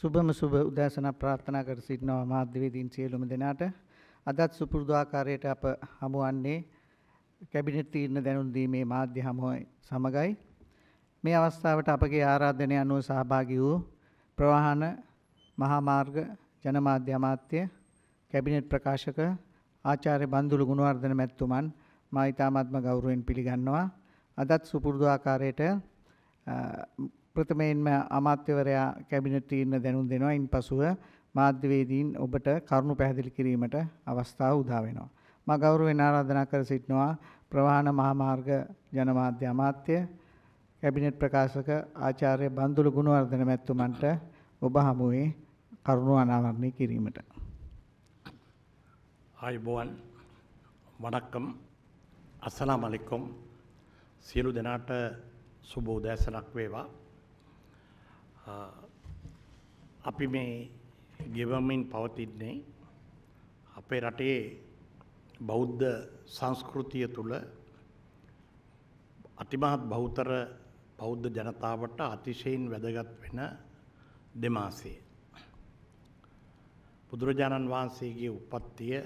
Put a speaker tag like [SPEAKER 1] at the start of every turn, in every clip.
[SPEAKER 1] සුබම සුබ උදෑසන ප්‍රාර්ථනා කර සිටිනවා මාධ්‍යවේදීන් සියලුම දෙනාට. අදත් සුපුරුදු ආකාරයට අප හමුවන්නේ කැබිනට් තීරණ දැනුම් දීමේ මාධ්‍ය හමුවයි සමගයි. මේ අවස්ථාවට අපගේ ආරාධනය අනුව සහභාගී වූ ප්‍රවාහන මහා මාර්ග ජනමාධ්‍ය අමාත්‍ය කැබිනට් ප්‍රකාශක ආචාර්ය බන්දුලු ගුණවර්ධන මැතිතුමන් මා ඉතාමත්ම ගෞරවයෙන් පිළිගන්නවා. අදත් සුපුරුදු ආකාරයට ප්‍රථමයෙන්ම අමාත්‍යවරයා කැබිනට් තීරණ දැනුම් දෙනවා. ඉන්පසුව මාධ්‍යවේදීන් ඔබට කරුණු පැහැදිලි කිරීමට අවස්ථාව උදා වෙනවා. මා ගෞරවයෙන් ආරාධනා කර සිටිනවා ප්‍රවාහන මහමාර්ග ජනමාධ්‍ය අමාත්‍ය කැබිනට් ප්‍රකාශක ආචාර්ය බන්දුල ගුණවර්ධන මැතිතුමන්ට ඔබ හමුවේ කරුණු අනාවරණය කිරීමට.
[SPEAKER 2] ආයුබෝවන් වණක්කම් අස්සලාමු අලයිකුම් සියලු දෙනාට සුබ උදෑසනක් වේවා අපි මේ ගෙවමින් පවතින්නේ අපේ රටේ බෞද්ධ සංස්කෘතිය තුළ අතිමහත් බෞතර බෞද්ධ ජනතාවට අතිශයින් වැදගත් වෙන දෙමාසය. බුදුරජාණන් වහන්සේගේ උපත්තිය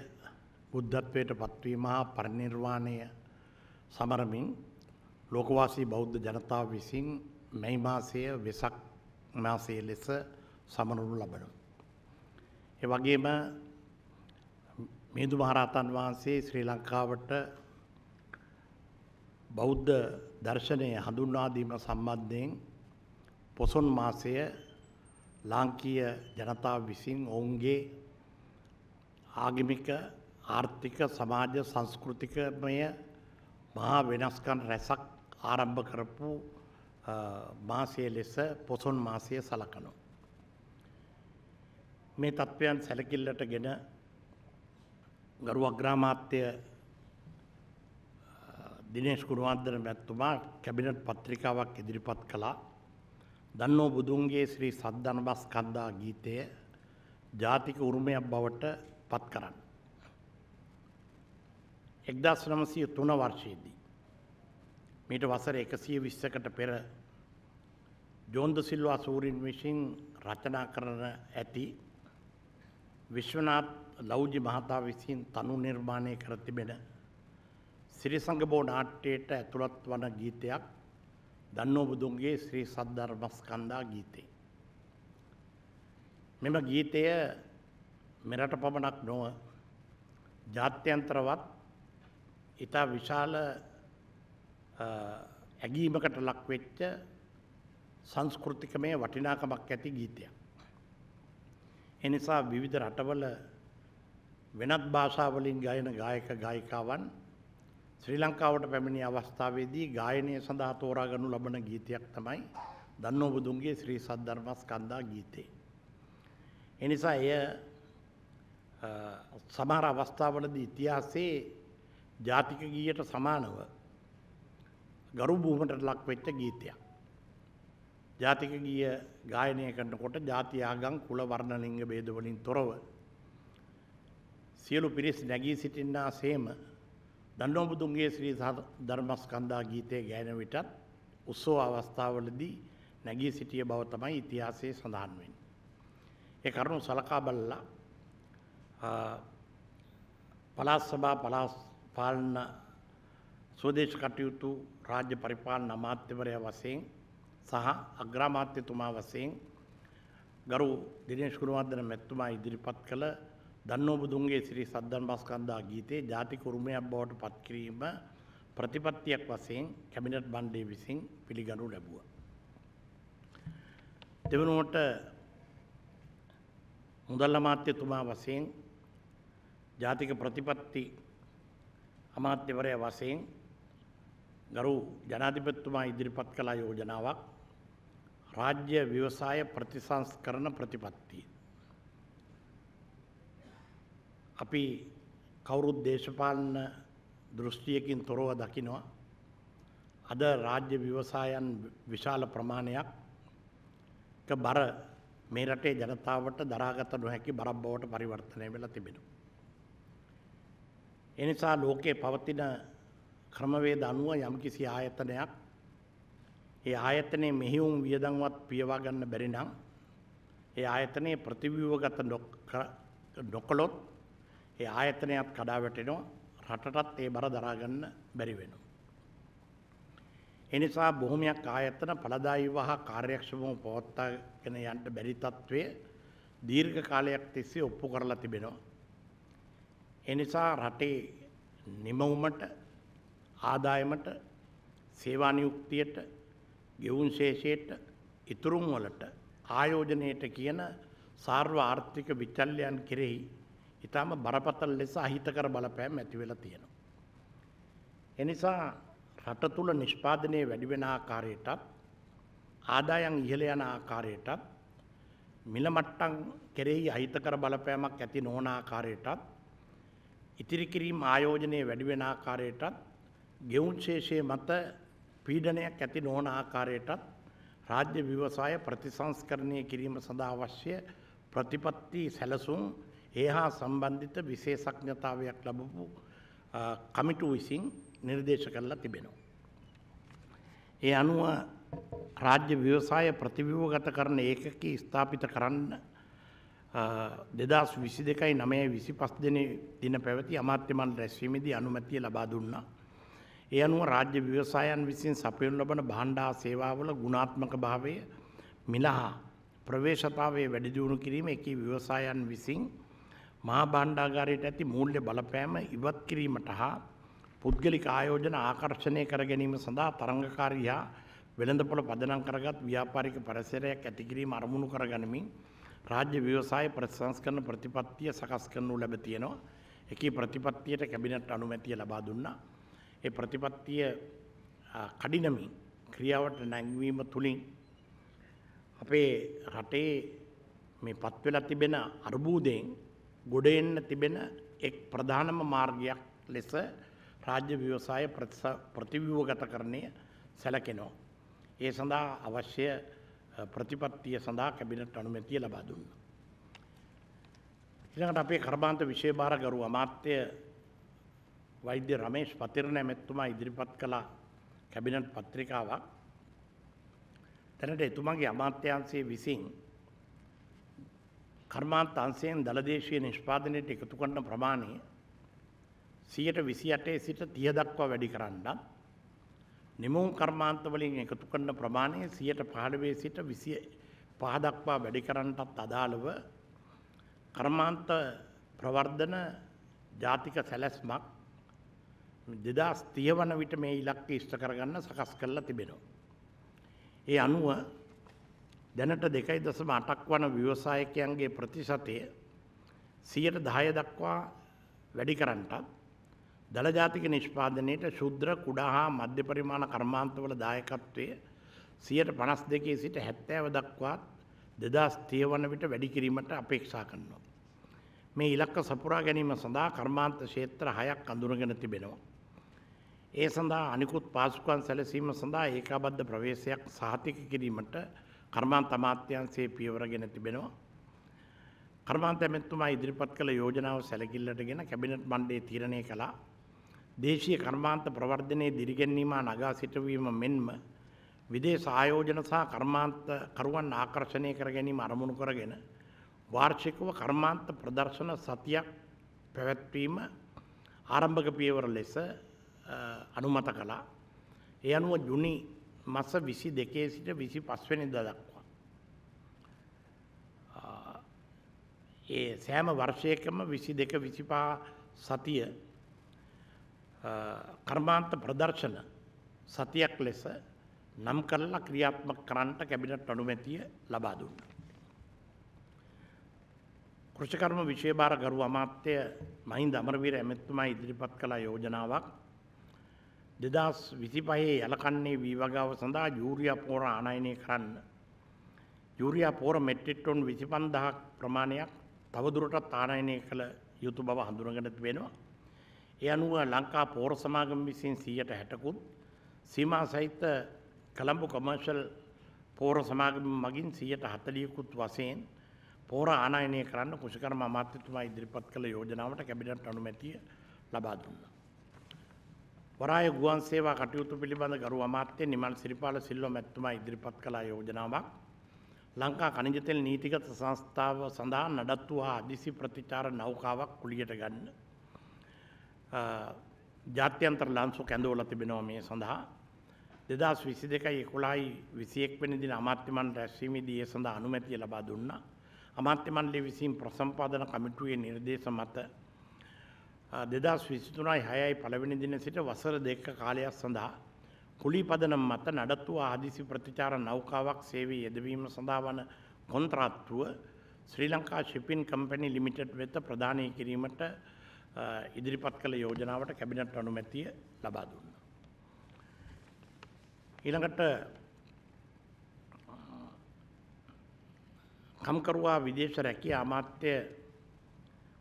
[SPEAKER 2] බුද්ධත්වයට පත්වීම හා පරිනිර්වාණය සමරමින් ලෝකවාසී බෞද්ධ ජනතාව විසින් මැයි මාසය වෙසක් මාසේ ලෙස සමනරු ලබනවා. ඒ වගේම මිහිඳු මහරහතන් වහන්සේ ශ්‍රී ලංකාවට බෞද්ධ දර්ශනය හඳුන්වා දීම සම්බන්ධයෙන් පොසොන් මාසය ලාංකීය ජනතාව විසින් ඔවුන්ගේ ආගමික ආර්ථික සමාජ සංස්කෘතිකමය මහා වෙනස්කම් රැසක් ආරම්භ කරපු මාසය ලෙස පොසොන් මාසය සලකනු. මේ තත්ත්වයන් සැලකිල්ලට ගෙන ගරු අග්‍රාමාත්‍යය දිනේශ් කුරුවන්දන මැත්තුමා කැබිනට් පත්‍රිකාවක් ඉදිරිපත් කළා දන්නෝ බුදුන්ගේ ශ්‍රී සද්ධනබස් කන්දා ගීතය ජාතික උරුමයක් බවට පත් කරන්න. එක්දස් නමසය තුන වර්ෂයේදී. මීට වසර එකසිය විශ්සකට පෙර ජෝන්ද සිල්වා සූරින් විසින් රචනා කරන ඇති විශ්වනාත් ලෞජි මහතා විසින් තනු නිර්මාණය කර තිබෙන සිරිසඟබෝ නාට්‍යයට ඇතුළත් වන ගීතයක් දන්නෝබුදුන්ගේ ශ්‍රී සද්ධර්මස්කන්දා ගීතේ. මෙම ගීතය මෙරට පමණක් නොව ජාත්‍යන්තරවත් ඉතා විශාල ඇගීමකට ලක්වෙච්ච සංස්කෘතිකමය වටිනාකමක් ඇති ගීතයක්. එනිසා විවිධ රටවල වෙනත් භාෂාවලින් ගයන ගායක ගායිකාවන් ශ්‍රී ලංකාවට පැමිණි අවස්ථාවේදී ගායනය සඳහා තෝරා ගනු ලබන ගීතයක් තමයි දන්නෝබුදුන්ගේ ශ්‍රී සද්ධර්මස්කන්ධා ගීතේ. එනිසා එය සමහර අවස්ථාවලදී ඉතිහාසයේ ජාතික ගීයට සමානව ගරු භූමට ලක් වෙච්ච ගීතයක්. ජාතික ගීය ගායනය කරනකොට ජාති ආගම් කුල වර්ණ ලිංග ભેද වලින් තොරව සියලු පිරිස් නැගී සිටින්නා සේම දණ්ඩෝපතුන්ගේ ශ්‍රී ධර්මස්කන්ධා ගීතය ගායන විටත් උත්සව අවස්ථාවලදී නැගී සිටිය බව තමයි ඉතිහාසයේ සඳහන් වෙන්නේ. ඒ කරුණු සලකා බලලා පළාත් සභා පළාත් පාලන සෝදේශ කටයුතු රාජ්‍ය පරිපාලන අමාත්‍යවරයා වශයෙන් සහ අග්‍රාමාත්‍යතුමා වසයෙන් ගරු දිනේශ් ගුරුවර්ධන මැතිතුමා ඉදිරිපත් කළ දන්නෝබුදුන්ගේ සිරි සද්දන් බස්කන්දා ගීතේ ජාතික උරුමයක් බවට පත් කිරීම ප්‍රතිපත්තියක් වශයෙන් කැබිනට් බණ්ඩේ විසින් පිළිගනු ලැබුවා. දෙවනුවට මුදල් අමාත්‍යතුමා වශයෙන් ජාතික ප්‍රතිපත්ති අමාත්‍යවරයා වශයෙන් ගරු ජනාධිපත්තුමා ඉදිරිපත් කලා යෝජනාවක් රාජ්‍ය ව්‍යවසාය ප්‍රතිසංස්කරන ප්‍රතිපත්ති. අපි කවුරුත් දේශපාලන දෘෂ්ටියකින් තොරව දකිනවා. අද රාජ්‍ය ව්‍යවසායන් විශාල ප්‍රමාණයක් බර මේ රටේ ජනතාවට දරාගත නොහැකි බරක් බවට පරිවර්තනය වෙලා තිබෙනු. එනිසා ලෝකයේ පවතින ක්‍රමවේද අනුව යම්කිසි ආයතනයක් ඒ ආයතනයේ මෙහිවුම් වියදම්වත් පියවා ගන්න බැරි නම් ඒ ආයතනයේ ප්‍රතිව්‍යුහගත නොකළොත් ඒ ආයතනයත් කඩා වැටෙනවා රටටත් ඒ බර දරා ගන්න බැරි වෙනවා. එනිසා බොහොමයක් ආයතන පළදායීව හා කාර්යක්ෂමව පවත්වාගෙන යන්න බැරි తත්වයේ දීර්ඝ කාලයක් තිස්සේ ඔප්පු කරලා තිබෙනවා. එනිසා රටේ නිමවුමට ආදායමට සේවා නියුක්තියට ගෙවුන් ශේෂයට ඉතුරුම් වලට ආයෝජනයට කියන සාර්වාර්ථික විචල්්‍යයන් කෙරෙහි ඉතාම බරපතල් ලෙස අහිතකර බලපෑම් ඇතිවෙලා තියෙනවා. එනිසා රට තුළ නිෂ්පාදනය වැඩිවෙන ආකාරයටත් ආදායන් ඉහළ යන ආකාරයටත් මිලමට්ටන් කෙරෙහි අහිතකර බලපෑමක් ඇති නොවන ආකාරයටත් ඉතිරිකිරීම් ආයෝජනය වැඩිවෙන ආකාරයටත් ගෙවුන් ශේෂය මත පීඩනයක් ඇති නොවන ආකාරයටත් රාජ්‍ය ව්‍යවසාය ප්‍රතිසංස්කරණය කිරීම සඳහා අවශ්‍ය ප්‍රතිපත්ති සැලසුම් ඒ හා සම්බන්ධිත විශේෂඥතාවයක් ලැබපු කමිටු විසින් නිර්දේශ කරලා තිබෙනවා. ඒ අනුව රාජ්‍ය ව්‍යවසාය ප්‍රතිව්‍යවගත කරන ඒකකී ස්ථාපිත කරන්න දෙදස් විසි දෙකයි නමය විසි පස් දෙන දින පැවති අමාත්‍යමන් රැස්වීමදී අනුමැතිය ලබා දුන්නා. ඒ අනුව රාජ්‍ය ව්‍යවසායන් විසින් සපයනු ලබන බණ්ඩා සේවාවල ගුණාත්මක භාවය මිලහා ප්‍රවේශතාවය වැඩිදියුණු කිරීම එකී ව්‍යවසායන් විසින් මහා බණ්ඩාගාරයට ඇති මූල්‍ය බලපෑම ඉවත් කිරීමට හා පුද්ගලික ආයෝජන ආකර්ෂණය කර ගැනීම සඳහා තරංගකාරයා වෙළඳපොළ පදනම් කරගත් ව්‍යාපාරික පරිසරයක් ඇති කිරීම අරමුණු කරගනිමින් රාජ්‍ය ව්‍යවසාය ප්‍රතිසංස්කරණ ප්‍රතිපත්තිය සකස් කරනු ලැබ තියෙනවා. එකී ප්‍රතිපත්තියට කැබිනට් අනුමැතිය ලබා දුන්නා. ඒ ප්‍රතිපත්තිය කඩිනමින් ක්‍රියාවට නැංවීම තුළින් අපේ රටේ මේ පත්වෙලා තිබෙන අර්බූදයෙන් ගොඩෙන්න තිබෙන එක් ප්‍රධානම මාර්ගයක් ලෙස රාජ්‍ය ව්‍යවසාය ප්‍රතිව්‍යෝගත කරණය සැලකෙනෝ. ඒ සඳහා අවශ්‍ය ප්‍රතිපත්තිය සඳහා කැබිනට අනුමැතිය ලබා දුන්න. ඉළඟට අපේ කරබාන්ත විශේභාරගරු අමාත්‍ය වෛද්‍ය රමේෂ් පතිරණ ඇමැත්තුමා ඉදිරිපත් කළා කැබිනට් පත්‍රිකාවක් තැනට එතුමාගේ අමාත්‍යංශයේ විසින් කර්මාන්ත අංශයෙන් දලදේශීය නිෂ්පාදනයට එකතු කරන ප්‍රමාණය සියයට විසි අටේ සිට තිය දක්වා වැඩි කරන්න නිමුම් කර්මාන්තවලින් එකතු කරන ප්‍රමාණය සියයට පහළවේ සිට විසිය පහදක්වා වැඩි කරන්නටත් අදාළව කර්මාන්ත ප්‍රවර්ධන ජාතික සැලැස්මක් දෙදස් තියවන විට මේ ඉලක්ක ඉෂ්ට කරගන්න සකස් කරලා තිබෙනවා. ඒ අනුව දැනට දෙකයි දසම අටක් වන ව්‍යවසායකයන්ගේ ප්‍රතිශතය සියට දහය දක්වා වැඩි කරන්නටත් දළජාතික නිෂ්පාදනයට ශුද්‍ර කුඩා හා මධ්‍ය පරිමාණ කර්මාන්තවල දායකත්වය සියට පනස් දෙකේ සිට හැත්තෑව දක්වාත් දෙදස් තියවන විට වැඩි කිරීමට අපේක්ෂා කරනවා. මේ ඉලක්ක සපුරා ගැනීම සඳහා කර්මාන්ත ක්ෂේත්‍ර හයක් අඳුරගෙන තිබෙනවා. ඒ සඳහා අනිකුත් පාසුකන් සැලසීම සඳහා ඒකාබද්ධ ප්‍රවේශයක් සහතික කිරීමට කර්මාන්ත අමාත්‍යන්සේ පියවරගෙන තිබෙනවා. කර්මාන්ත ඇමැත්තුමා ඉදිරිපත් කළ යෝජනාව සැලකිල්ලටගෙන කැබිනට් මණ්ඩේ තීරණය කළා. දේශීය කර්මාන්ත ප්‍රවර්ධනයේ දිරිගැන්වීම නගා සිටවීම මෙන්ම විදේශ ආයෝජන සහ කර්මාන්ත කරුවන් ආකර්ෂණය කර ගැනීම අරමුණු කරගෙන වාර්ෂිකව කර්මාන්ත ප්‍රදර්ශන සතියක් පැවැත්වීම ආරම්භක පියවර ලෙස අනුමත කළා. ඒ අනුව ජුනි මස විසි දෙකේ සිට විසි පස්වනි දදක්වා. ඒ සෑම වර්ෂයකම විසි දෙක විසිපා සතිය කර්මාන්ත ප්‍රදර්ශන සතියක් ලෙස නම් කරලා ක්‍රියාත්මක කරන්නට කැබිනට් අනුමැතිය ලබා දුන්න. කෘෂිකර්ම විශේෂ භාර ගරු අමාත්‍ය මහින්ද අමරවීර ඇමතුමා ඉදිරිපත් කළ යෝජනාවක් දෙදස් විසිපහේ යලකන්නේ වීවගාව සඳහා යූරිය පෝර ආනයනය කරන්න. යුරිය පෝර මෙට්‍රිට්ටොන් විසිපන්දහක් ප්‍රමාණයක් තවදුරටත් ආනයනය කළ යුතු බව හඳුනගනත් වෙනවා. ඒ අනුව ලංකා පෝර සමාගම් විසින් සීයට හැටකුත් සීමා සහිත කළම්ඹු කොමර්ශල් පෝර සමාගම මගින් සීයට හතලියකුත් වසයෙන් පෝර ආනයනය කරන්න කුෂකරම අමාත්‍යතුමා ඉදිරිපත් කළ යෝජනාවට කැබිනට අනුමැතිය ලබා දුන්නා. වරාය ගුවන් සේවා කටයුතු පිළිබඳ ගරු අමාත්‍ය නිමල් සිරිපාල සිල්ලෝ මැත්තුමා ඉදිරිපත් කළා යෝජනාවක් ලංකා කනිජතෙල් නීතිගත සංස්ථාව සඳහා නඩත්තු හා අදිසි ප්‍රතිචාර නෞකාවක් කුලියට ගන්න. ජාත්‍යන්තර ලන්සු කැඳවල තිබෙනවා මේ සඳහා දෙදස් විසි දෙකයි එකුලායි විසියෙක් වෙනිදින අමාත්‍යමන් රැස්වීමේදී ඒ සඳහා අනුමැතිය ලබා දුන්නා. අමාත්‍යමන්ලි විසින් ප්‍රසම්පාදන කමිටුවේ නිර්දේශ මත දෙදස් විසිතුනයි හයයි පළවෙනි දින සිට වසර දෙක කාලයක් සඳහා කුලි පදනම් මත නඩත්තුව ආදිසි ප්‍රතිචාර නෞකාවක් සේවී යෙදවීම සඳහා වන කොන්ත්‍රාත්තුව Sri Lanka shipping company limited වෙත ප්‍රධානය කිරීමට ඉදිරිපත් කළ යෝජනාවට කැබිනට් අනුමැතිය ලබා දුන්න. ඊළඟට කම්කරුවා විදේශ රැකී අමාත්‍ය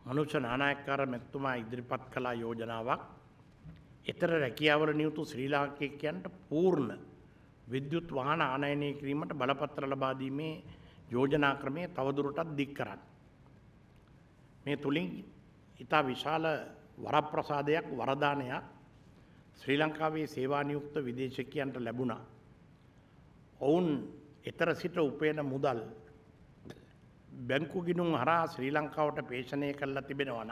[SPEAKER 2] මනුෂ්‍ය නානායක්කාර මැත්තුමා ඉදිරිපත් කලා යෝජනාවක් එතර රැකියාවල නියුතු ශ්‍රී ලාංකිකයන්ට පූර්ණ විද්‍යුත් වාහන ආනයනය කිරීමට බලපත්‍ර ලබාදීමේ යෝජනා ක්‍රමය තවදුරටත් දික් කරන්න. මේ තුළින් ඉතා විශාල වරප්‍රසාදයක් වරදානයක් ශ්‍රී ලංකාවේ සේවානියුක්ත විදේශකයන්ට ලැබුණා. ඔවුන් එතර සිට උපයන මුදල් බැංකු ගිනුම් හරා ශ්‍රී ලංකාවට පේෂණය කරලා තිබෙනවන.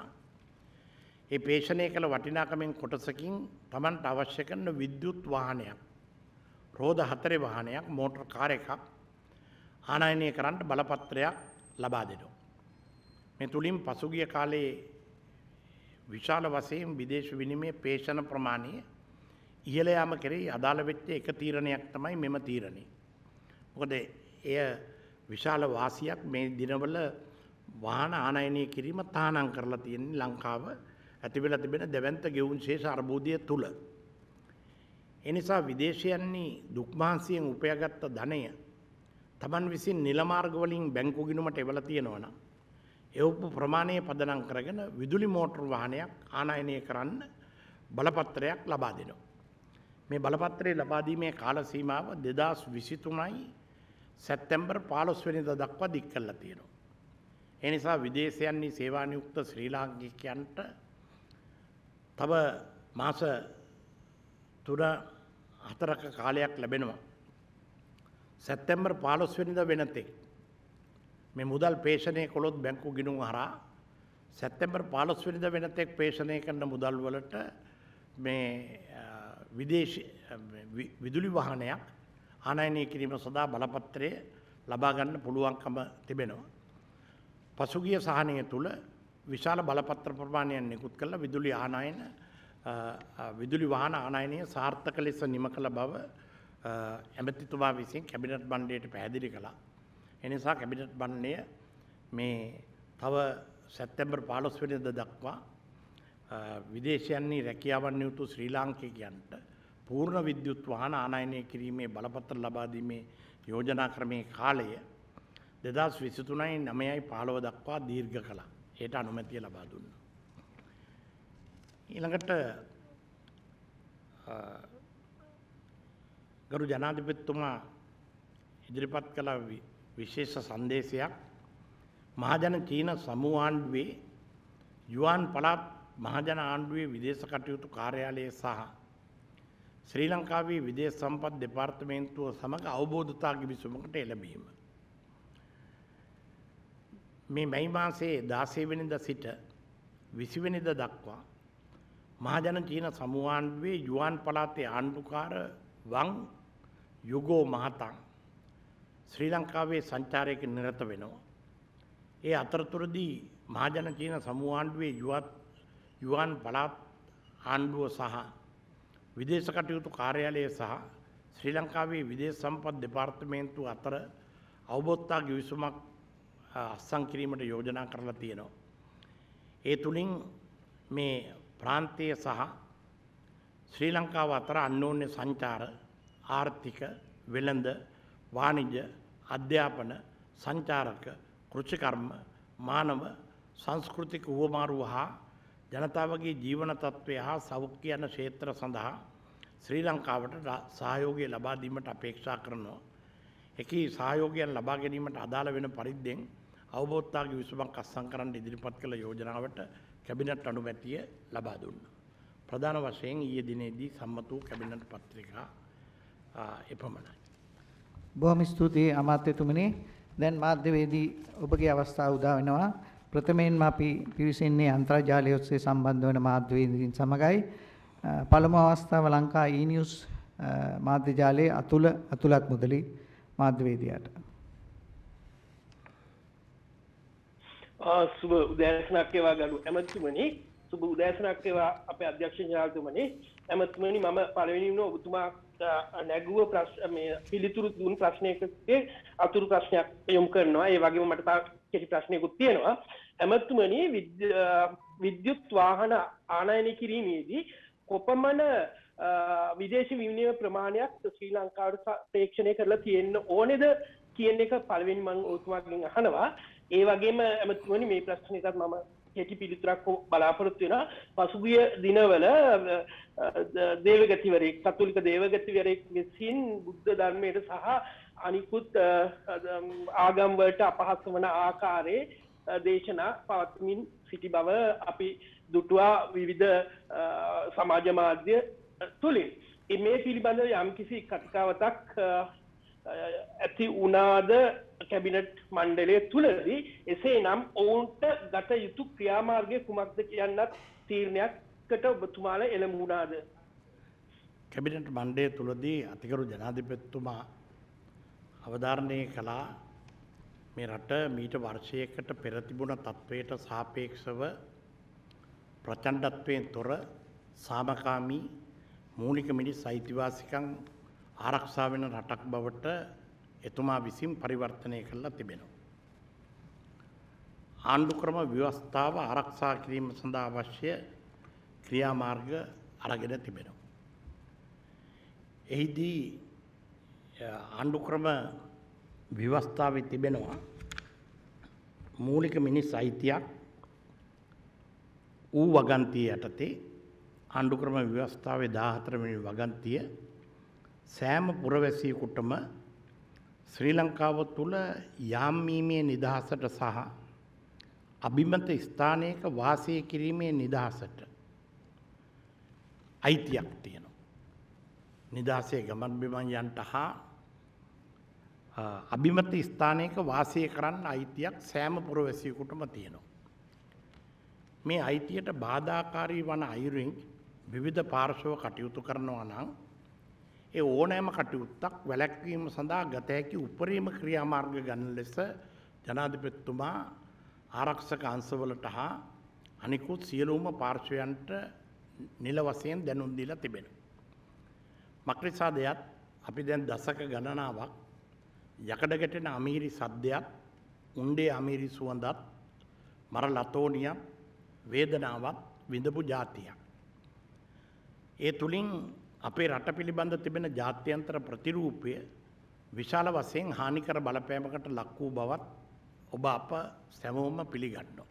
[SPEAKER 2] ඒ පේෂණය කළ වටිනාකමෙන් කොටසකින් තමන්ට අවශ්‍ය කරන විද්‍යුත් වාහනයක්. රෝධ හතරේ වාහනයක් මෝටර් කාර එකක් ආනයනය කරන්නට බලපත්‍රයක් ලබා දෙනවා. මේ තුළින් පසුගිය කාලයේ විශාල වසයෙන් විදේශ විනිමේ පේෂණ ප්‍රමාණය ඉහළ යාම කෙරෙහි අදාළ වෙච්ච එක තීරණයක් තමයි මෙම තීරණේ. මොකද එය විශාල වාසියක් මේ දිනවල වාහන ආනයනය කිරීම තහනම් කරලා තියෙන්නේ ලංකාව ඇතිවෙලා තිබෙන දෙවන්ත ගෙවුන් ශේෂ අර්බුදය තුල. එනිසා විදේශයන්නේ දුක්මාන්සියෙන් උපයාගත්ත ධනය තමන් විසින් නිලමාර්ගවලින් බැංකු ගිණුමට එවලා තියෙනවනම් එවපු ප්‍රමාණය පදනම් කරගෙන විදුලි මෝටර් වාහනයක් ආනයනය කරන්න බලපත්‍රයක් ලබා දෙනවා. මේ බලපත්‍රයේ ලබා දීමේ කාල සීමාව 2023යි සැත්තැම්බර් පාලොස්වනිද දක්වා දික් කල්ල තියෙනවා. එනිසා විදේශයන්නේ සේවානයුක්ත ශ්‍රී ලාංකිකයන්ට තව මාස තුන හතරක කාලයක් ලැබෙනවා. සැත්තැම්බර් පාලොස්වනිද වෙනතෙක්. මෙ මුදල් පේෂණය කොළොත් බැංකු ගිනුම් හරා සැත්තැම්බර් පාලොස්වනිද වෙනතෙක් පේෂණය කරන මුදල්වලට මේ විදේශ විදුලි වහනයක් ආනයනය කිරීම සඳහා බලපත්‍රය ලබාගන්න පුළුවන්කම තිබෙනවා. පසුගිය සහනය තුළ විශාල බලපත්‍ර ප්‍රමාණයන් නිකුත් කළ විදුලි ආනායන විදුලි වාහන ආනයනය සාර්ථක ලෙස නිම කළ බව ඇමතිතුමා විසින් කැබිනට් බණ්ඩයට පැහැදිලි කළා. එනිසා කැබිනට් බන්නය මේ තව සැත්තැම්බර් පාලොස්වෙනද දක්වා විදේශයන්නේ රැකියාවන් යුතු ශ්‍රී ලාංකිකයන්ට පූර්ණ විද්‍යුත් වහන ආනයනය කිරීමේ බලපත්‍ර ලබාදීමේ යෝජනා ක්‍රමේ කාලය දෙදස් විසිතුනයි නමයයි පහළොව දක්වා දීර්ඝ කලා ඒයට අනුමැතිය ලබා දුන්න. ඊළඟට ගරු ජනාධිපත්තුමා ඉදිරිපත් කළ විශේෂ සංදේශයක් මහජන චීන සමූහාණ්ඩුවේ යුවන් පළාත් මහජන ආණ්ඩුවේ විදේශ කටයුතු කාර්යාලය සහ ශ්‍රී ලංකාවේ විදේශ සම්පත් දෙපාර්තමේන්තුව සමඟ අවබෝධතා ගිවිසුමකට එළඹීම. මේ මැයි මාසේ දාසේවෙනිද සිට විසිවෙනිද දක්වා මහජන චීන සමුවාන්වේ යුවන් පලාතේ ආණ්ඩුකාර වං යුගෝ මහතන් ශ්‍රී ලංකාවේ සංචාරයක නිරත වෙනවා. ඒ අතරතුරදී මහජන චීන සමුආණ්ඩුවේ යුවත් යුවන් පලාත් ආණ්ඩුව සහ විදේශ කටයුතු කාර්යාලය සහ ශ්‍රී ලංකාවේ විදේශ සම්පත් දෙපාර්තමේන්තු අතර අවබෝත්තා ගිවිසුමක් අස්සං කිරීමට යෝජනා කරලා තියෙනවා. ඒ තුළින් මේ ප්‍රාන්තය සහ ශ්‍රී ලංකාව අතර අන්නෝන්‍ය සංචාර ආර්ථික වෙළඳ වාණිජ අධ්‍යාපන සංචාරක කෘෂිකර්ම මානව සංස්කෘතික වුවමාරුව හා ජනතාවගේ ජීවන තත්ත්වය හා සෞඛ්‍ය යන ක්ෂේත්‍ර සඳහා ශ්‍රී ලංකාවට සහයෝගය ලබා දීමට අපේක්ෂා කරනවා. එකී සහයෝගයන් ලබා ගැනීමට අදාළ වෙන පරිද්දෙන් අවබෝධතාගේ විසුමක් අත්සන් කරන්න ඉදිරිපත් කළ යෝජනාවට කැබිනට් අනුමැතිය ලබා දුන්නා. ප්‍රධාන වශයෙන් ඊයේ දිනේදී සම්මත වූ කැබිනට් පත්‍රිකා එපමණයි.
[SPEAKER 1] බොහොම ස්තුතියි අමාත්‍යතුමනි. දැන් මාධ්‍යවේදී ඔබගේ අවස්ථාව උදා වෙනවා. ප්‍රථමයෙන්ම අපි පිවිසෙන්නේ අන්තර්ජාලය ඔස්සේ සම්බන්ධ වන මාධ්‍යවේදීන් සමගයි. පළමු අවස්ථාව ලංකා e-news මාධ්‍ය ජාලයේ අතුල අතුලත් මුදලි මාධ්‍යවේදියාට.
[SPEAKER 3] සුබ උදෑසනක් වේවා ගරු ඇමතිතුමනි. සුබ උදෑසනක් වේවා අපේ අධ්‍යක්ෂ ජනාධිපතිතුමනි. ඇමතිතුමනි මම පළවෙනිම ඔබතුමා නැගුව ප්‍රශ්න මේ පිළිතුරු දුන් ප්‍රශ්නයකගේ අතුරු ප්‍රශ්නයක් යොමු කරනවා. ඒ වගේම මට තව කෙටි ප්‍රශ්නයකුත් තියෙනවා. ඇමතුමනි විද්‍යුත් වාහන ආනයනය කිරීමේදී කොපමන විදේශ විනිය ප්‍රමාණයක් ශ්‍රී ලංකාවට ප්‍රේක්ෂණය කරලා තියෙන්න්න ඕනෙද කියන එක පලවෙන් මං ඔතුවාගෙන් අහනවා ඒ වගේම ඇමතුමනි මේ ප්‍රශ්නකත් මම හැටි පිළිතුරක් බලාපොරොත්තු වෙන පසුගිය දිනවල දේවගතිවරයෙක් කතුලික දේවගතිවරයෙක් විසින් බුද්ධ ධර්මයට සහ අනිකුත් ආගම්වලට අපහස් වන ආකාරයේ දේශනා පවත්මින් සිටි බව අපි දුටවා විවිධ සමාජ මාධ්‍ය තුළින්. මේ පිළිබඳ යම් කිසි කතිකාවතක් ඇති වනාද කැබිනට් මණ්ඩලය තුළදී එසේ නම් ඔවුන්ට ගත යුතු ක්‍රියාමාර්ගය කුමක්ද කියන්නත් තීරණයක්කට ඔබතුමාල එළමුණාද.
[SPEAKER 2] කැබිනට මණ්ඩය තුළදී අතිකරු ජනාධිපත්තුමා අවධාරණය කලා මේ රට මීට වර්ෂයකට පෙර තිබුණ තත්ත්වයට සාපේක්ෂව ප්‍රචණ්ඩත්වයෙන් තොර සාමකාමී මූලික මිනිස් අයිතිවාසිකම් ආරක්ෂා වෙන රටක් බවට එතුමා විසින් පරිවර්තනය කළා තිබෙනවා. ආණ්ඩු ක්‍රම ව්‍යවස්ථාව ආරක්ෂා කිරීම සඳහා අවශ්‍ය ක්‍රියාමාර්ග අරගෙන තිබෙනවා. එහිදී ආණ්ඩු ක්‍රම විවස්ථාවේ තිබෙනවා මූලික මිනිස් අයිතියක් ඌ වගන්තිය යටතේ ආණ්ඩුක්‍රම ව්‍යවස්ථාවේ 14 වෙනි වගන්තිය සෑම පුරවැසියෙකුටම ශ්‍රී ලංකාව තුළ යාම්මීමේ නිදහසට සහ අභිමත ස්ථානයක වාසය කිරීමේ නිදහසට අයිතියක් තියෙනවා. නිදහසේ ගමන් බිමන් යන්ට හා අභිමත ස්ථානයක වාසය කරන්න අයිතියක් සෑම පුරවැසියකුටම තියෙනවා. මේ අයිතියට බාධාකාරී වන අයුරින් විවිධ පාර්ශව කටයුතු කරනවා නම් ඒ ඕනෑම කටයුත්තක් වැළැක්වීම සඳහා ගත හැකි උපරිම ක්‍රියාමාර්ග ගන්න ලෙස ජනාධිපතිතුමා ආරක්ෂක අංශවලට හා අනිකුත් සියලුම පාර්ශවයන්ට නිල වශයෙන් දැනුම් දීලා තිබෙනවා. මක්නිසාද යත් අපි දැන් දශක ගණනාවක් යකඩ ගැටෙන අමීරි සද්දයක් උන්ඩේ අමීරි සුවඳත් මර ලතෝනියක් වේදනාවක් විඳපු ජාතියක්. ඒ තුළින් අපේ රට පිළිබඳ තිබෙන ජාත්‍යන්තර ප්‍රතිරූපය විශාල වසයෙන් හානිකර බලපෑමකට ලක් වූ බවත් ඔබ අප සැමෝම පිළිගන්නවා.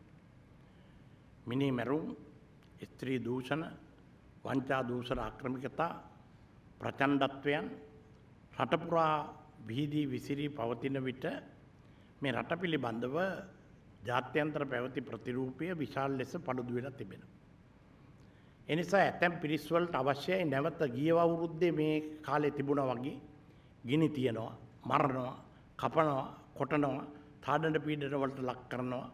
[SPEAKER 2] මිනි මැරුම් ස්ත්‍රී දූෂණ වංචා දූෂණ ආක්‍රමිකතා ප්‍රචණ්ඩත්වයන් රටපුරා විහිදී විසිරී පවතින විට මේ රට පිළිබඳව ජාත්‍යන්තර පැවති ප්‍රතිරූපය විශාල් ලෙස පළුදු වෙලා තිබෙන. එනිසා ඇතැම් පිරිස්වලට අවශ්‍යයි නැවත ගිය අවුරුද්දේ මේ කාලේ තිබුණා වගේ ගිනි තියනවා, මරනවා, කපනවා, කොටනවා, තාඩන පීඩන වලට ලක් කරනවා,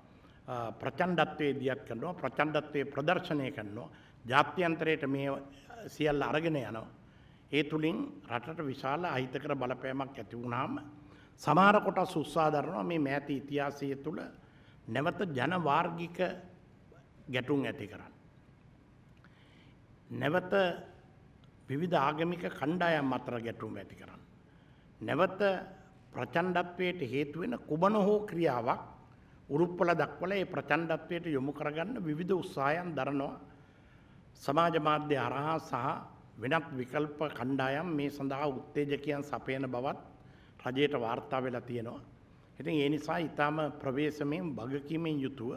[SPEAKER 2] ප්‍රචණ්ඩත්වයේ දියත් කරනවා, ප්‍රචණ්ඩත්වයේ ප්‍රදර්ශනය කරනවා, ජාත්‍යන්තරයට මේ සියල්ල අරගෙන යනවා. ඒ තුළින් රටට විශාල අහිතකර බලපෑමක් ඇති වුණාම සමහර කොටස් උත්සා දරනවා මේ මෑති ඉතිහාසය තුළ නැවත ජනවාර්ගික ගැටුම් ඇති කරන්න. නැවත විවිධ ආගමික කණ්ඩායම් අතර ගැටුම් ඇති කරන්න. නැවත ප්‍රචණ්ඩත්වයට හේතුවෙන කුබන හෝ ක්‍රියාවක් උරුප්පල දක්වල ඒ ප්‍රචණ්ඩත්වයට යොමු කරගන්න විවිධ උත්සායන් දරනවා සමාජ මාධ්‍ය අරහා සහ වෙනත් විකල්ප කණ්ඩායම් මේ සඳහා උත්තේජකයන් සපයන බවත් රජයට වාර්තා වෙලා තියෙනවා. ඉතින් ඒ නිසා ඊටාම ප්‍රවේශමෙන් බගකීමෙන් යුතුව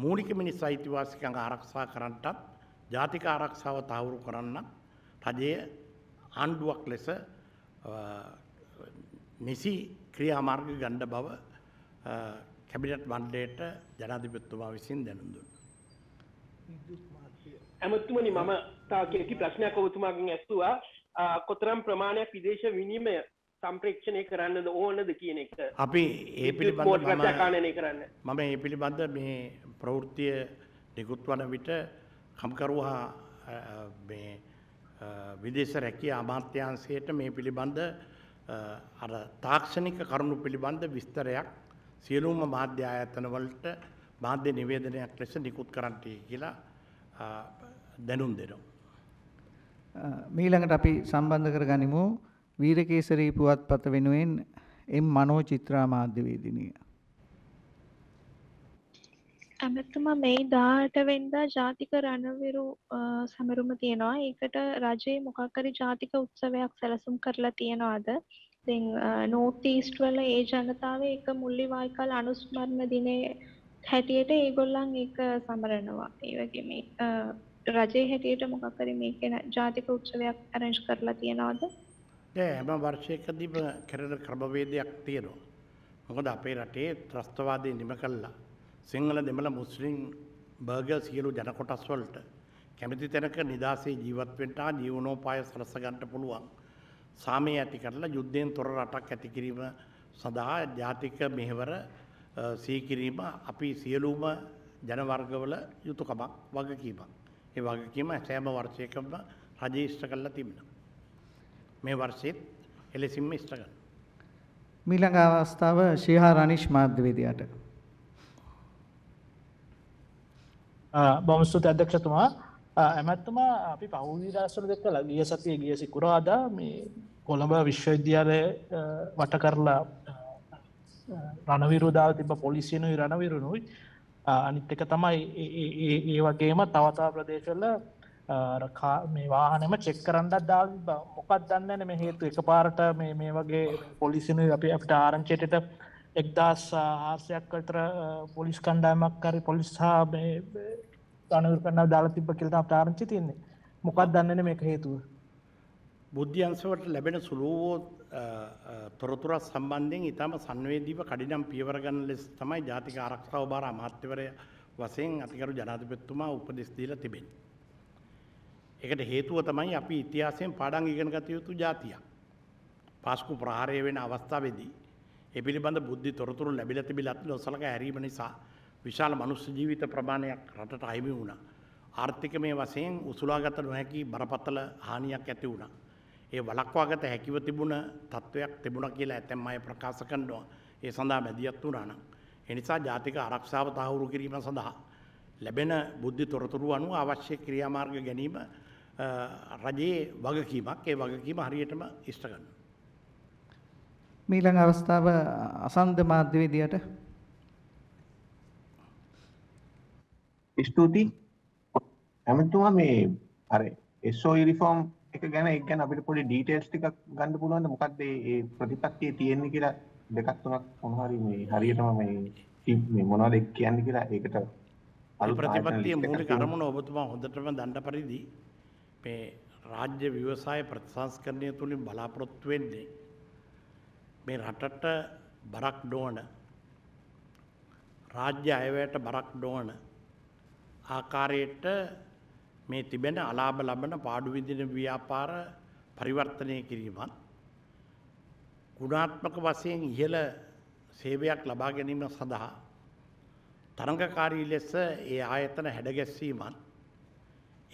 [SPEAKER 2] මූලික මිනිස් අයිතිවාසිකම් ආරක්ෂා කරන්නටත් ජාතික ආරක්ෂාව තහවුරු කරන්න රජය ආණ්ඩුවක් ලෙස නිසි ක්‍රියාමාර්ග ගණ්ඩ බව කැබිනට් මණ්ඩලයට ජනාධිපතිතුමා විසින් දැනුම් දුන්නා.
[SPEAKER 3] ඇමතුමනි මම තාකි ප්‍රශ්නයක් ඔබතුමාගෙන් ඇස්තුවා කොතරම් ප්‍රමාණයක් විදේශ විනිමය සම්ප්‍රේක්ෂණය කරන්නද ඕනද කියන එක
[SPEAKER 2] අපි ඒ පිළිබඳ කාණනය කරන්න මම ඒ පිළිබඳ මේ ප්‍රවෘත්තිය නිකුත්වන විට කම්කරුවා මේ විදේශ රැකිය අමාත්‍යන්සයට මේ පිළිබඳ අර තාක්ෂණික කරුණු පිළිබඳ විස්තරයක් සියලුම මාධ්‍ය ආයතනවලට මාධ්‍ය නිවේදනයක් ලෙස නිකුත් කරන්ටය කියලා දැනුම් දෙනවා.
[SPEAKER 1] මීළඟට අපි සම්බන්ධ කරගනිමු වීරකේසරී පුවත්පත වෙනුවෙන් එම් මනෝ චිත්‍රා මාධ්‍ය වේදිනිය.
[SPEAKER 3] ඇමතුමා මේ 18 වෙනිදා ජාතික රණවිරු සමරුම තියෙනවා. ඒකට රජයේ මොකක් හරි ජාතික උත්සවයක් සැලසුම් කරලා තියනවාද? ඉතින් නෝත් ඊස්ට් වල ඒ ජනතාව ඒක මුල්ලිවායිකල් අනුස්මරණ දිනේ හැටියට ඒගොල්ලන් ඒක සමරනවා. ඒ වගේ මේ රජයේ හැටියට මොකක් හරි මේ ගැන ජාතික උත්සවයක් arrange කරලා තියනවද?
[SPEAKER 2] නෑ හැම වර්ෂයකදීම කරන ක්‍රමවේදයක් තියෙනවා. මොකද අපේ රටේ ත්‍රස්තවාදය නිම කළා. සිංහල දෙමළ මුස්ලිම් බර්ගර් සියලු ජන කොටස් වලට කැමති තැනක නිදාසේ ජීවත් වෙන්න හා ජීවනෝපාය සලස ගන්න පුළුවන්. සාමය ඇති කරලා යුද්ධයෙන් තොර රටක් ඇති කිරීම සඳහා ජාතික මෙහෙවර සීකිරීම අපි සියලුම ජන වර්ගවල යුතුයකමක් වගකීමක්. ඒ වගකීම සෑම වර්ෂයකම රජය ඉෂ්ට කරලා තිබෙනවා. මේ වර්ෂෙත් එලෙසින්ම ඉෂ්ට
[SPEAKER 3] කරනවා.
[SPEAKER 1] මීළඟ අවස්ථාව ශිහා රනිෂ් මාධ්‍යවේදියාට.
[SPEAKER 3] බොහොම ස්තුතියි අධ්‍යක්ෂතුමා. එමත්තුමා අපි පහුගිය දවස්වල දැක්කලා ගිය සතියේ ගිය සිකුරාදා මේ කොළඹ විශ්වවිද්‍යාලය වට කරලා රණවිරුදාව තිබ්බ පොලිසියනුයි රණවිරුණුයි අනිත් එක තමයි ඒ වගේම තවතා ප්‍රදේශල මේ වාහනම චෙක් කරන්නත් දා මොකක් දන්නන මෙ හේතු එක පාරට මේ වගේ පොලිසින අපි අපට ආරංචේටට එක්දස් හාර්සයක් කටර පොලිස් කණ්ඩායමක් කරි පොලිස් හා තනර කන්න දාලා තිබ කියලට අප ආරංචි තියන්නේ මොකක් දන්නන මේක හේතුව
[SPEAKER 2] බුද්ධ්‍යන්සවට ලැබෙන සුළුවෝත් තොරතුරක් සම්බන්ධයෙන් ඉතාම සංවේදීව කඩිනම් පියවර ගන්න ලෙස තමයි ජාතික ආරක්ෂාව බාර අමාත්‍යවරය වශයෙන් අතිගරු ජනාධිපතිතුමා උපදෙස් දීලා තිබෙන්නේ. ඒකට හේතුව තමයි අපි ඉතිහාසයෙන් පාඩම් ඉගෙන ගත යුතු ජාතියක්. පාස්කු ප්‍රහාරය වෙන අවස්ථාවේදී ඒ පිළිබඳ බුද්ධි තොරතුරු ලැබිලා තිබිලත් නොසලකා හැරීම නිසා විශාල මනුස්ස ජීවිත ප්‍රමාණයක් රටට අහිමි වුණා. ආර්ථිකමය වශයෙන් උසුලාගත නොහැකි බරපතල හානියක් ඇති වුණා. ඒ වලක්වාගත හැකිව තිබුණ තත්ත්වයක් තිබුණ කියලා ඇතැම් අය ප්‍රකාශ කරනවා ඒ සඳහා මැදිියත් වුණානම්. එනිසා ජාතික ආරක්ෂාව තහවුරු කිරීම සඳහා. ලැබෙන බුද්ධි තොරතුරු අනු අවශ්‍ය ක්‍රියාමාර්ග ගැනීම රජයේ වගකීමක් ඒ වගකීම හරියටම ඉෂ්ටගන්න.
[SPEAKER 1] මීළඟ අවස්ථාව අසන්ධ මාධ්‍ය විදියට
[SPEAKER 3] ස්තුති ඇමතුමා මේ අර එස්සෝ ඉරිෆෝම් එක ගැන එක ගැන අපිට පොඩි ඩීටේල්ස් ටිකක් ගන්න පුළුවන්ද මොකක්ද මේ ප්‍රතිපත්තියේ තියෙන්නේ කියලා දෙකක් තුනක් මොන හරි මේ හරියටම මේ මේ මොනවද කියන්නේ කියලා ඒකට ප්‍රතිපත්තිය මූලික අරමුණ
[SPEAKER 2] ඔබතුමා හොඳටම දන්න පරිදි මේ රාජ්‍ය ව්‍යවසාය ප්‍රතිසංස්කරණය තුළින් බලාපොරොත්තු වෙන්නේ මේ රටට බරක් ඩෝන රාජ්‍ය අයවැයට බරක් ඩෝන ආකාරයට මේ තිබෙන අලාභ ලබන පාඩු විදින ව්‍යාපාර පරිවර්තනය කිරීමත් ගුණාත්මක වශයෙන් ඉහළ සේවයක් ලබා ගැනීම සඳහා තරඟකාරී ලෙස ඒ ආයතන හැඩගැස්වීමත්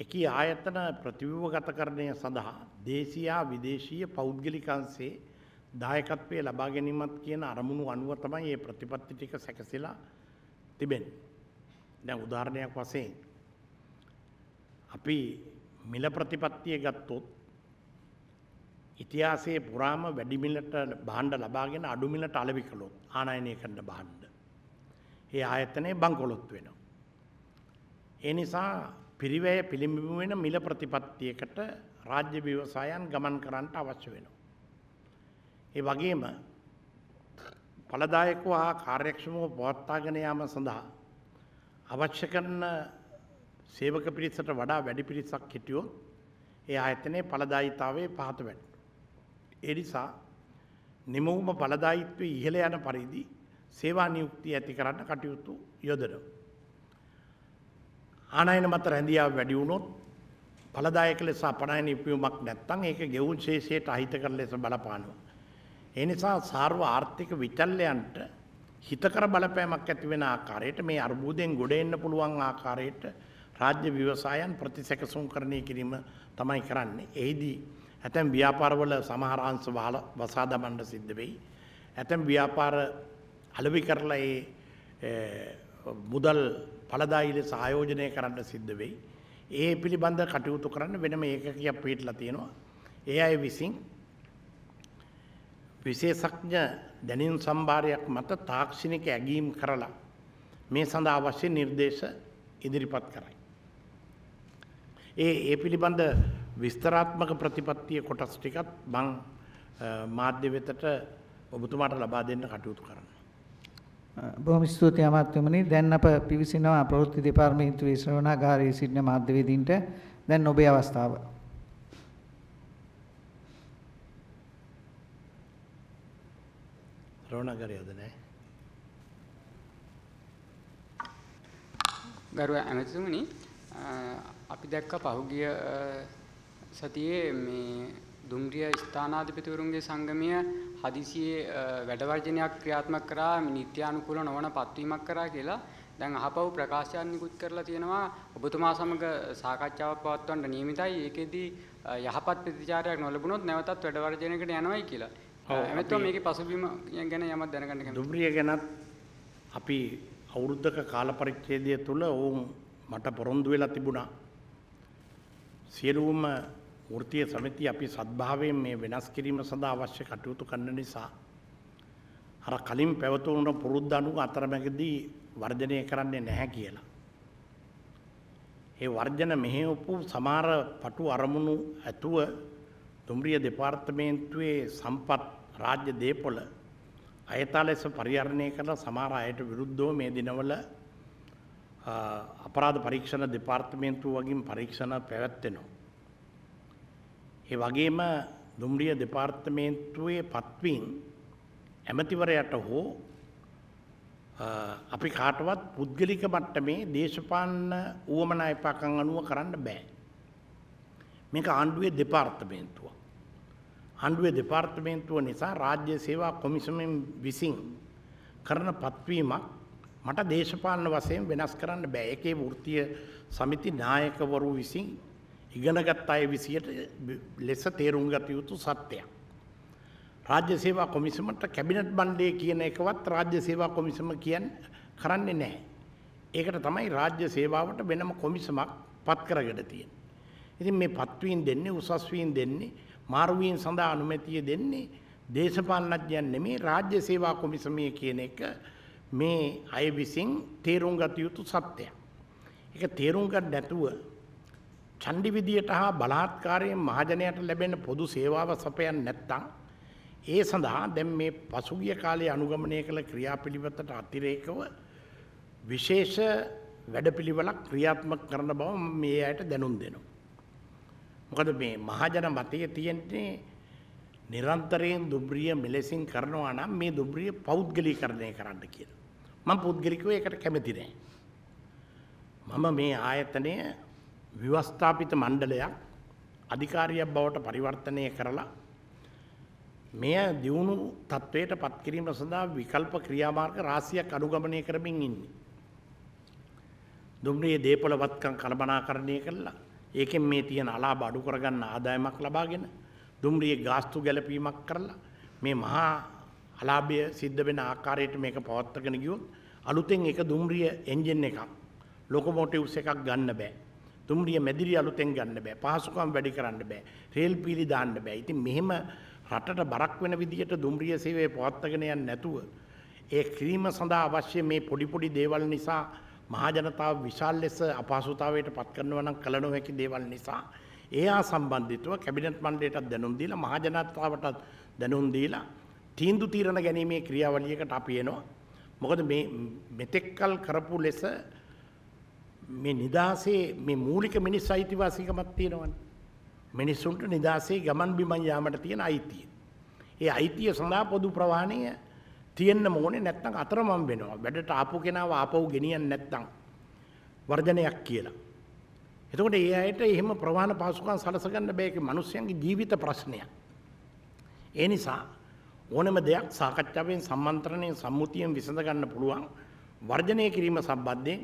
[SPEAKER 2] එක ආයතන ප්‍රතිවූවගතකරණය සඳහා දේශයා විදේශීය පෞද්ගලිකන්සේ දායකත්වය ලබා ගැනීමත් කියන අරමුණු අනුව තමයි ඒ ප්‍රතිපත්ති ටික සැකසිලා තිබෙන. දැන් උදාහරණයක් වශයෙන් අපි මිල ප්‍රතිපත්තිය ගත්තොත් ඉතිහාසයේ පුරාම වැඩිමිලට බාණ්ඩ ලබාගෙන අඩුමිලට අලවි කළොත් ආනයනය කරන බාණ්ඩ. ඒ ආයතනය බංකොලොත් වෙනවා. ඒ නිසා පිරිවැය පිළිඹිබු වෙන මිල ප්‍රතිපත්තියකට රාජ්‍ය ව්‍යවසායන් ගමන් කරන්නට අවශ්‍ය වෙනවා. ඒ වගේම ඵලදායකව හා කාර්යක්ෂමව පවත්වාගෙන යාම සඳහා අවශ්‍ය කරන සේවක පිරිසට වඩා වැඩි පිරිසක් හිටියොත් ඒ ආයතනයේ ඵලදායීතාවයේ පහත වැටෙනවා. ඒ නිසා නිමවුම ඵලදායීත්වයේ ඉහළ යන පරිදි සේවා නියුක්තිය ඇති කරන්න කටයුතු යොදනවා. ආනයන මත රැඳියාව වැඩි වුණොත් ඵලදායක ලෙස අපනයන ඉපියුමක් නැත්නම් ඒක ගෙවුන් ශේෂයට අහිතකර ලෙස බලපානවා. ඒ නිසා සාර්ව ආර්ථික විචල්යන්ට හිතකර බලපෑමක් ඇති වෙන ආකාරයට මේ අර්බුදයෙන් ගොඩ එන්න පුළුවන් ආකාරයට රාජ්‍ය ව්‍යවසායන් ප්‍රතිසැකසුම් කරණය කිරීම තමයි කරන්නේ. එහිදී ඇතැම් ව්‍යාපාරවල සමහරාංශ වසා දමන්න සිද්ධ වෙයි. ඇතැම් ව්‍යාපාර අලවි කරලා ඒ මුදල් පළදායිල සහයෝජනය කරන්න සිද්ධ වෙයි. ඒ පිළිබඳ කටයුතු කරන්න වෙනම ඒකකයක් පිටලා තියෙනවා. ඒ අය විසින් විශේෂඥ දැනුම් සම්භාරයක් මත තාක්ෂණික ඇගීම් කරලා මේ සඳහා අවශ්‍ය නිර්දේශ ඉදිරිපත් කරයි. ඒ ඒ පිළිබඳ විස්තරාත්මක ප්‍රතිපත්තිය කොටස් ටිකත් මං මාධ්‍ය වෙතට ඔබතුමාට ලබා දෙන්න කටයුතු
[SPEAKER 1] කරනවා. බොහොම ස්තුතියි අමාත්‍යමනි. දැන් අප පිවිසිනවා ප්‍රවෘත්ති දෙපාර්තමේන්තුව විශ්‍රවණාගාරයේ සිටින මාධ්‍යවේදීන්ට දැන් ඔබේ අවස්ථාව.
[SPEAKER 4] ශ්‍රවණාගාරයද නැහැ. ගරු ඇමතිතුමනි අපි දැක්ක පහුගිය සතියේ මේ දුම්රිය ස්ථානාධිපතිවරුන්ගේ සංගමය හදිසියේ වැඩවර්ජනයක් ක්‍රියාත්මක කරා නිත්‍යානුකූල නොවන පත්වීමක් කරා කියලා දැන් අහපව් ප්‍රකාශයන් නිකුත් කරලා තියෙනවා ඔබතුමා සමග සාකච්ඡාවක් පවත්වන්න නියමිතයි ඒකෙදී යහපත් ප්‍රතිචාරයක් නොලැබුණොත් නැවතත් වැඩවර්ජනයකට යනවායි කියලා. එමෙත්තුම මේකේ පසුබිම ගැන යමක් දැනගන්න කැමතියි.
[SPEAKER 2] දුම්රිය ගැනත් අපි අවුරුද්දක කාල පරිච්ඡේදය තුල ඔවුන් මට පොරොන්දු වෙලා තිබුණා සියලූම ෘතිය සමිති අපි සද්භාවයෙන් මේ වෙනස් කිරීම සඳහා අවශ්‍ය කටයුතු කරන නිසා අර කලින් පැවතුණු පුරුද්ද අනුව අතරමැදදී වර්ජනය කරන්නේ නැහැ කියලා. ඒ වර්ජන මෙහෙවපු සමහර පටු අරමුණු ඇතුව දුම්රිය දෙපාර්තමේන්තුවේ සම්පත් රාජ්‍ය දේපොළ අයතලෙස පරිහරණය කරලා සමහර අයට විරුද්ධව මේ දිනවල අපරාධ පරීක්ෂණ දෙපාර්තමේන්තු වගින් පරීක්ෂණ පැවැත්වෙනවා. ඒ වගේම දුම්රිය දෙපාර්තමේන්තුවේ පත්වීන් ඇමතිවරයට හෝ අපි කාටවත් පුද්ගලික මට්ටමේ දේශපාලන ඌවමනා එපාකම් අනුව කරන්න බෑ. මේක ආණ්ඩුවේ දෙපාර්තමේන්තුව. ආණ්ඩුවේ දෙපාර්තමේන්තුව නිසා රාජ්‍ය සේවා කොමිසමෙන් විසින් කරන පත්වීමක් මට දේශපාලන වශයෙන් වෙනස් කරන්න බෑ. ඒකේ වෘත්තීය සමිති නායකවරු විසින් ඉගෙනගත් අය විසියට ලෙස තේරුම් ගත යුතු සත්‍යයක්. රාජ්‍ය සේවා කොමිසමට කැබිනට් බණ්ඩේ කියන එකවත් රාජ්‍ය සේවා කොමිසම කියන්නේ කරන්නේ නැහැ. ඒකට තමයි රාජ්‍ය සේවාවට වෙනම කොමිසමක් පත් කරගෙන තියෙන්නේ. ඉතින් මේ පත්වීම් දෙන්නේ උසස් වීම් දෙන්නේ මාරුවීම් සඳහා අනුමැතිය දෙන්නේ දේශපාලනඥයන් නෙමේ රාජ්‍ය සේවා කොමිසමයේ කියන එක මේ අය විසින් තේරුම් ගත යුතු සත්‍යයක්. ඒක තේරුම් ගන්න නැතුව ඡන්දි විදියට හා බලාත්කාරයෙන් මහජනයාට ලැබෙන පොදු සේවාව සපයන්නේ නැත්නම් ඒ සඳහා දැන් මේ පසුගිය කාලයේ අනුගමනය කළ ක්‍රියාපිළිවෙතට අතිරේකව විශේෂ වැඩපිළිවෙලක් ක්‍රියාත්මක කරන බව මේ අයට දැනුම් දෙනවා. මොකද මේ මහජන මතයේ තියෙන්නේ නිරන්තරයෙන් දුබ්‍රිය මෙලෙසින් කරනවා නම් මේ දුබ්‍රිය පෞද්ගලීකරණය කරන්න කියලා. මම පුද්ගලිකව ඒකට කැමති නෑ. මම මේ ආයතනය ව්‍යවස්ථාපිත මණ්ඩලයක් අධිකාරියක් බවට පරිවර්තනය කරලා මෙය දියුණු තත්ත්වයට පත්කිරීම සඳහා විකල්ප ක්‍රියාමාර්ග රාශියක් අනුගමනය කරමින් ඉන්නේ. දුම්රිය දේපොළ වත්කම් කළමනාකරණය කරලා ඒකෙන් මේ තියෙන අලාභ අඩු කරගන්න ආදායමක් ලබාගෙන දුම්රිය ගාස්තු ගැලපීමක් කරලා මේ මහා අලාභය සිද්ධ වෙන ආකාරයට මේක පවත්වාගෙන ගියොත් අලුතෙන් එක දුම්රිය එන්ජින් එකක් ලොකොමොටිව්ස් එකක් ගන්න බෑ. දුම්රිය මැදිරි අලුතෙන් ගන්න බෑ. පහසුකම් වැඩි කරන්න බෑ. රේල් පීලි දාන්න බෑ. ඉතින් මෙහෙම රටට බරක් වෙන විදිහට දුම්රිය සේවය පවත්වාගෙන යන්නේ නැතුව ඒ කිරීම සඳහා අවශ්‍ය මේ පොඩි පොඩි දේවල් නිසා මහජනතාව විශාල ලෙස අපහසුතාවයට පත් කරනවා නම් කල නොහැකි දේවල් නිසා ඒ ආ සම්බන්ධිතව කැබිනට් මණ්ඩලයටත් දැනුම් දීලා මහජනතාවට දැනුම් දීලා තීන්දු තීරණ ගැනීමේ ක්‍රියාවලියකට අපි එනවා. මොකද මේ මෙතෙක්කල් කරපු ලෙස මේ නිදාසේ මේ මූලික මිනිස් අයිතිවාසිකමක් තියෙනවනේ. මිනිස්සුන්ට නිදාසේ ගමන් බිමන් යාමට තියෙන අයිතිය. ඒ අයිතිය සඳහා පොදු ප්‍රවාහණය තියෙන්න ඕනේ නැත්නම් අතරමං වෙනවා. වැඩට ආපු කෙනාව ආපහු ගෙනියන්නේ නැත්නම් වර්ධනයක් කියලා. එතකොට ඒ අයට එහෙම ප්‍රවාහන පහසුකම් සලස ගන්න බෑ ඒක මිනිස්යන්ගේ ජීවිත ප්‍රශ්නයක්. ඒ නිසා ඕනම දෙයක් සාකච්ඡාවෙන් සම්මන්ත්‍රණයෙන් සම්මුතියෙන් විසඳ ගන්න පුළුවන් වර්ජනය කිරීම සම්බන්ධයෙන්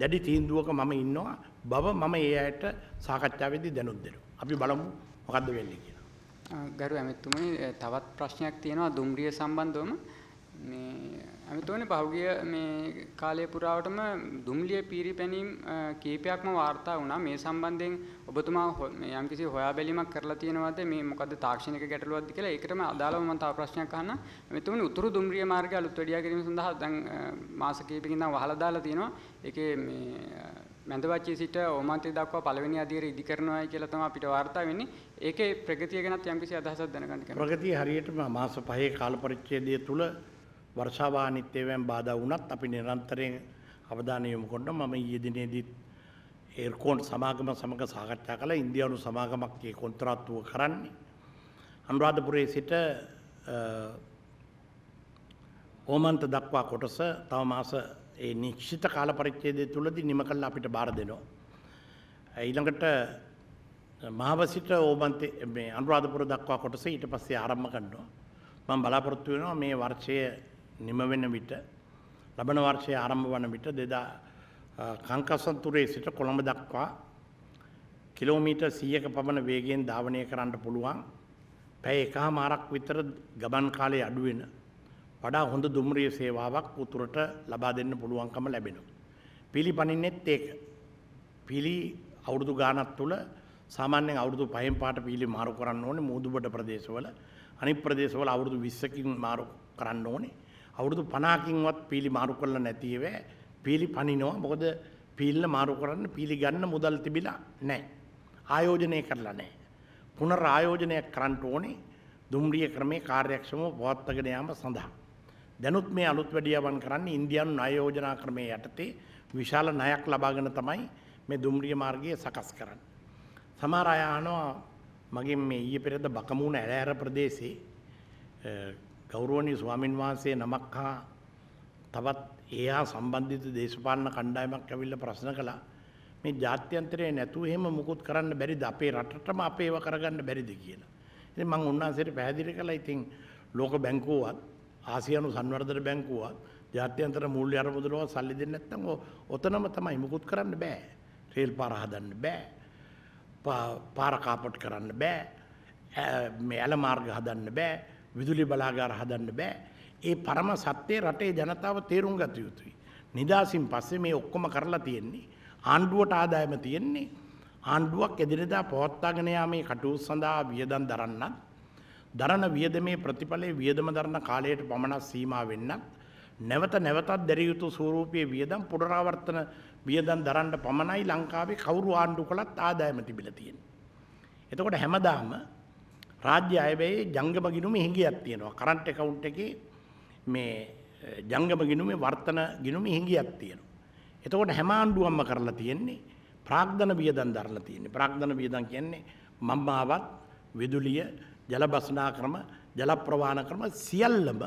[SPEAKER 2] දැඩි තීන්දුවක මම ඉන්නවා බව මම ඒ අයට සාකච්ඡාවේදී දැනුම් දෙනවා. අපි බලමු මොකද්ද වෙන්නේ
[SPEAKER 4] කියලා. ගරු ඇමතිතුමනි තවත් ප්‍රශ්නයක් තියෙනවා දුම්රිය සම්බන්ධවම මේ මම හිතන්නේ පහුගිය මේ කාලය පුරාවටම දුම්ලිය පීරි පැනීම් කීපයක්ම වාර්තා වුණා මේ සම්බන්ධයෙන් ඔබතුමා යම්කිසි හොයාබැලීමක් කරලා තියෙනවද මේ මොකද්ද තාක්ෂණික ගැටලුවක්ද කියලා ඒකටම අදාළව මම තව ප්‍රශ්නයක් අහන්න මෙතුමනි උතුරු දුම්රිය මාර්ගය අලුත් වැඩියා කිරීම සඳහා දැන් මාස කිහිපකින් ඉඳන් වහලා දාලා තියෙනවා ඒකේ මේ මැදවච්චේ සිට ඕමාන්තය දක්වා පළවෙනි අදියර ඉදි කරනවායි කියලා තමයි අපිට වාර්තා වෙන්නේ ඒකේ ප්‍රගතිය ගැනත් යම්කිසි අදහසක් දැනගන්න කැමතියි
[SPEAKER 2] ප්‍රගතිය හරියටම මාස 5 කාල පරිච්ඡේදය තුල වර්ෂාවානිත්‍යයෙන් බාධා වුණත් අපි නිරන්තරයෙන් අවධානය යොමු කරනවා මම ඊයේ දිනේදීත් ඒර්කෝන් සමාගම සමග සාකච්ඡා කළා ඉන්දියානු සමාගමක් ඒ කොන්ත්‍රාත්තුව කරන්නේ අනුරාධපුරයේ සිට ඕමන්ත දක්වා කොටස තව මාස ඒ නිශ්චිත කාල පරිච්ඡේදය තුලදී නිම කළා අපිට බාර දෙනවා ඊළඟට මහවසිට ඕමන්ත මේ අනුරාධපුර දක්වා කොටස ඊට පස්සේ ආරම්භ කරනවා මම බලාපොරොත්තු වෙනවා මේ වර්ෂයේ නිම වෙන විට ලබන වර්ෂය ආරම්භ වන විට දෙදා කංකසන්තුරේ සිට කොළඹ දක්වා කිලෝමීට සීයක පමණ වේගෙන් ධාවනය කරන්නට පුළුවන් පැය එක මාරක් විතර ගමන් කාලය අඩුවෙන වඩා හොඳ දුම්රිය සේවාවක් උතුරට ලබා දෙන්න පුළුවන්කම ලැබෙනවා. පිළි පනින්නෙත් ඒක. පිළි අවුරුදු ගානක් තුළ සාමාන්‍යයෙන් අවුරුදු පහෙන් පාට පිළි මාරු කරන්න ඕනේ මූදුබඩ ප්‍රදේශවල අනිත් ප්‍රදේශවල අවුරුදු 20කින් මාරු කරන්න ඕනේ. අවුරුදු පනාකින්වත් පීලි මාරු කරලා නැතිව පීලි පනිනවා මොකද පීල්ල මාරු කරන්න පීලි ගන්න මුදල් තිබිලා නැහැ. ආයෝජනය කරලා නැහැ. පුනර් ආයෝජනයක් කරන්න ඕනේ දුම්රිය ක්‍රමේ කාර්යක්ෂමව පවත්වාගෙන යාම සඳහා. දැනුත් මේ අලුත් වැඩියාවන් කරන්න ඉන්දියානු ණය යෝජනා ක්‍රමයේ යටතේ විශාල ණයක් ලබාගෙන තමයි මේ දුම්රිය මාර්ගය සකස් කරන්නේ. සමහර අය අහනවා මගේ මේ ඊයේ පෙරේද බකමූණ ඇලෑර ප්‍රදේශේ ගෞරෝණී ස්වාමින් වහන්සේ නමක් හා තවත් ඒ හා සම්බන්ධිත දේශපාලන කණ්ඩායමක් ඇවිල්ල ප්‍රශ්න කළා මේ ජාත්‍යන්තරය නැතුව එහෙම මුකුත් කරන්න බැරිද අපේ රටටම අපේව කරගන්න බැරිද කියලා. ඉතින් මම උන්වහන්සේට පැහැදිලි කළා ඉතින් ලෝක බැංකුවත් ආසියානු සංවර්ධන බැංකුවත් ජාත්‍යන්තර මූල්‍ය අරමුදලව සල්ලි දෙන්නේ නැත්නම් ඔතනම තමයි මුකුත් කරන්න බෑ. රේල් පාර හදන්න බෑ. පාර කාපට් කරන්න බෑ. මේ ඇල මාර්ග හදන්න බෑ. විදුලි බලාගාර හදන්න බෑ. ඒ පරම සත්‍යය රටේ ජනතාව තේරුම් ගත යුතුයි. නිදාසින් පස්සේ මේ ඔක්කොම කරලා තියෙන්නේ. ආණ්ඩුවට ආදායම තියෙන්නේ. ආණ්ඩුවක් එදිනෙදා පවත්වාගෙන යාමේ කටයුතු සඳහා වියදම් දරන්නත් දරන වියදමේ ප්‍රතිඵලයේ වියදම දරන කාලයට පමණක් සීමා වෙන්නත් නැවත නැවතත් දැරිය යුතු ස්වරූපයේ වියදම් පුනරාවර්තන වියදම් දරන්න පමණයි ලංකාවේ කවුරු ආණ්ඩු කළත් ආදායම තිබිලා තියෙන්නේ. එතකොට හැමදාම රාජ්‍ය අයබැයි ජංගම ගිනුමේ හිඟියක් තියෙනවා. කරන්ට් account එකේ මේ ජංගම ගිනුමේ වර්තන ගිනුමේ හිඟියක් තියෙනවා. එතකොට හැම ආණ්ඩුවක්ම කරලා තියෙන්නේ ප්‍රාග්ධන වියදම් දරලා තියෙන්නේ. ප්‍රාග්ධන වියදම් කියන්නේ මම්මාවත් විදුලිය ජල බස්නා ක්‍රම ජල ප්‍රවාහන ක්‍රම සියල්ලම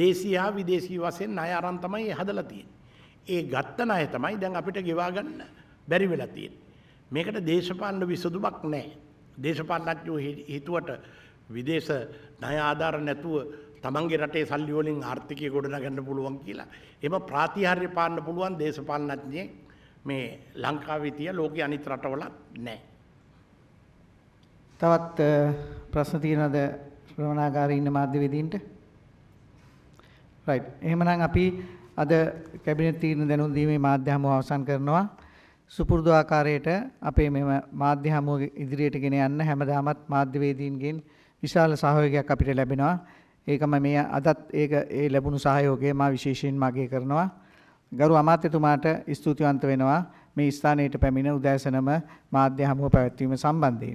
[SPEAKER 2] දේශීය හා විදේශීය වශයෙන් ණය අරන් තමයි හදලා තියෙන්නේ. ඒ ගත්ත ණය තමයි දැන් අපිට ගෙවා ගන්න බැරි වෙලා තියෙන්නේ. මේකට දේශපාලන විසඳුමක් නැහැ. දේශපාලනඥයෝ හිතුවට විදේශ ණය ආධාර නැතුව තමන්ගේ රටේ සල්ලි වලින් ආර්ථිකය ගොඩනගන්න පුළුවන් කියලා. එම ප්‍රාතිහාර්ය පාන්න පුළුවන් දේශපාලනඥයෙක් මේ ලංකාවේ තිය ලෝකයේ අනිත් රටවලත් නැහැ.
[SPEAKER 1] තවත් ප්‍රශ්න තියෙනවද ශ්‍රවණාගාරේ ඉන්න මාධ්‍යවේදීන්ට? රයිට්. එහෙමනම් අපි අද කැබිනට් තීරණ දැනුම් දීමේ මාධ්‍ය හමුව අවසන් කරනවා. සුපුරුදු ආකාරයට අපේ මෙම මාධ්‍ය හමුව ඉදිරියට ගෙන යන්න හැමදාමත් මාධ්‍යවේදීන්ගෙන් විශාල සහයෝගයක් අපිට ලැබෙනවා. ඒකම මේ අදත් ඒක ඒ ලැබුණු සහයෝගය මා විශේෂයෙන් මගේ කරනවා. ගරු අමාත්‍යතුමාට ස්තුතිවන්ත වෙනවා මේ ස්ථානයට පැමිණ උදෑසනම මාධ්‍ය හමුව පැවැත්වීම සම්බන්ධයෙන්.